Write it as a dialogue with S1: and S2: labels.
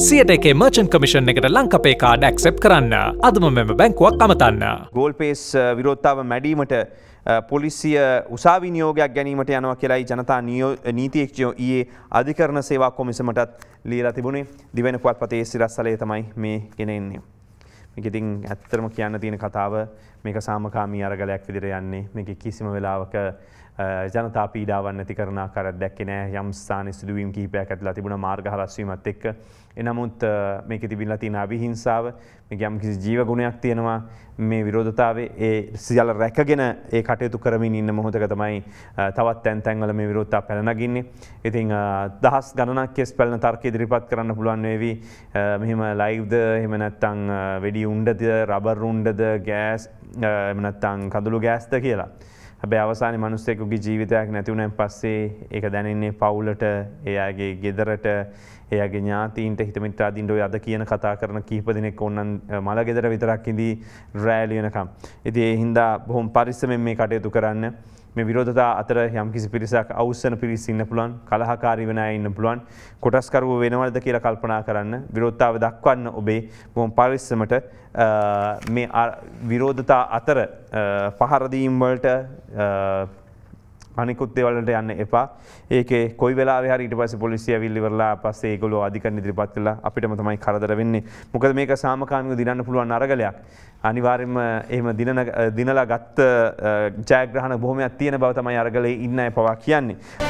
S1: සියට එකේ මර්චන් කමිෂන් එකට ලංකපේ කාඩ ඇක්සෙප් කරන්න අදම මෙම බැංකුවක් අමතන්න. ගෝල්පේස් uh, විරෝත්තාව මැඩීමට uh, පොලිසිය උසාවි නියෝගයක් ගැනීමට යනව කියලායි ජනතා uh, නීතියක්ෂයෝ ඒ අධිකරණ සේවා කොමිසමටත් ලීලා තිබුණේ දිවෙන පුවත් පතේ සිරස්සලය තමයි මේ ගෙනෙන්නේ. ඉතින් ඇත්තරම කියන්න තියෙන කතාව මේක සාමකාමී අරගලයක් විදිර යන්නේ මේක කිසිම වෙලාවක ජනතා පීඩාවන් ඇති කරන කර දැක්කෙන යම් ස්ථාන සිදුවීම් කීපයක් ඇතලා තිබුණ මාර්ග හරස්වීමත් එක්ක එනමුත් මේක තිබිල්ල තියෙන අවිහිංසාව මේක යම් කිසි ජීවගුණයක් තියෙනවා මේ විරෝධතාවේ ඒ සියල්ල රැකගෙන ඒ කටයුතු කරමින් ඉන්න මොහොතක තමයි තවත් තැන් තැන්වල මේ විරෝධතා පැනනගින්නේ. ඉතින් දහස් ගණනක් කෙස් පැලන තර්ක ඉදිරිපත් කරන්න පුළුවන් වේවි මෙහෙම ලයිව්ද එහෙම නැත්තම් වෙඩියු උන්ඩ තිය රබර් උන්ඩද ගෑස් එමනත්තං කඳළු ගෑස්ත කියලා. හැබැ අවසාන මනුස්සෙකුගේ ජීවිතයක් නැතිවුණෙන් පස්සේ එක දැනෙන්නේ පවුලට එයාගේ ගෙදරට ඒගේ ඥාතීන්ට හිතමිත්‍රා දින්ඩෝ අද කියන කතා කරන කීපදිනෙක් ඔන්නන් මල ගෙදර විතරක්කිදී රෑලියනකම්. ඉති ඒ හින්දා බොහොම පරිස්සමෙන් මේ කටයුතු කරන්න. මේ විරෝධතා අතර යම් කිසි පිරිසක් අවස්සන පිරිස් ඉන්න පුළුවන් කලහකාරී වෙන අය ඉන්න පුළුවන් කොටස්කරුව වෙනවද කියලා කල්පනා කරන්න විරෝධතාව දක්වන්න ඔබේ බොහොම පරිස්සමට මේ විරෝධතා අතර පහරදීම් වලට අනිකුත් දෙවලට යන්න එපා ඒක කොයි වෙලා හරිට පස පොලිසිය විල්ලිවරලා පස්සේ ගොල අධික නිදිරිපත් කලා අපිටම තමයි කරදර වෙන්නේ මොකද මේක සාමකාමික දිනන්න පුළුවන් අරගලයක් අනිවාර්යම එහෙම දිනලා ගත්ත ජයග්‍රහණ බොහොමයක් තියෙන බව තමයි අරගලේ ඉන්නයි පවා කියන්නේ.